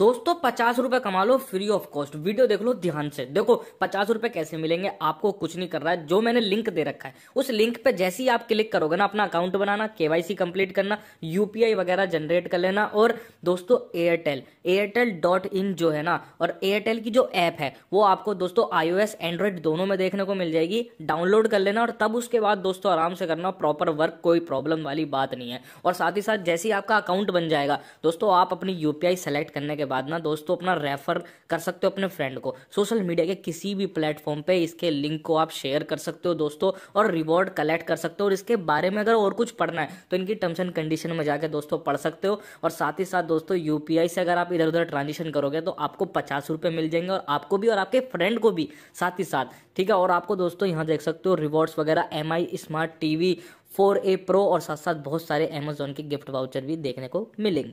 दोस्तों पचास रुपए कमा लो फ्री ऑफ कॉस्ट वीडियो देख लो ध्यान से देखो पचास रुपए कैसे मिलेंगे आपको कुछ नहीं कर रहा है जो मैंने लिंक दे रखा है उस लिंक पे जैसे ही आप क्लिक करोगे ना अपना अकाउंट बनाना केवाईसी कंप्लीट करना यूपीआई वगैरह जनरेट कर लेना और दोस्तों एयरटेल एयरटेल डॉट इन जो है ना और एयरटेल की जो ऐप है वो आपको दोस्तों आईओ एंड्रॉइड दोनों में देखने को मिल जाएगी डाउनलोड कर लेना और तब उसके बाद दोस्तों आराम से करना प्रॉपर वर्क कोई प्रॉब्लम वाली बात नहीं है और साथ ही साथ जैसे ही आपका अकाउंट बन जाएगा दोस्तों आप अपनी यूपीआई सेलेक्ट करने के बाद ना दोस्तों अपना रेफर कर सकते हो अपने फ्रेंड को सोशल मीडिया के किसी भी प्लेटफॉर्म पे इसके लिंक को आप शेयर कर सकते हो दोस्तों और रिवॉर्ड कलेक्ट कर सकते हो और इसके बारे में अगर और कुछ पढ़ना है तो इनकी टर्म्स एंड कंडीशन में जाकर दोस्तों पढ़ सकते हो और साथ ही साथ दोस्तों यूपीआई से अगर आप इधर उधर ट्रांजेक्शन करोगे तो आपको पचास मिल जाएंगे और आपको भी और आपके फ्रेंड को भी साथ ही साथ ठीक है और आपको दोस्तों यहाँ देख सकते हो रिवॉर्ड्स वगैरह M smart TV four A pro और साथ साथ बहुत सारे अमेजोन के गिफ्ट वाउचर भी देखने को मिलेंगे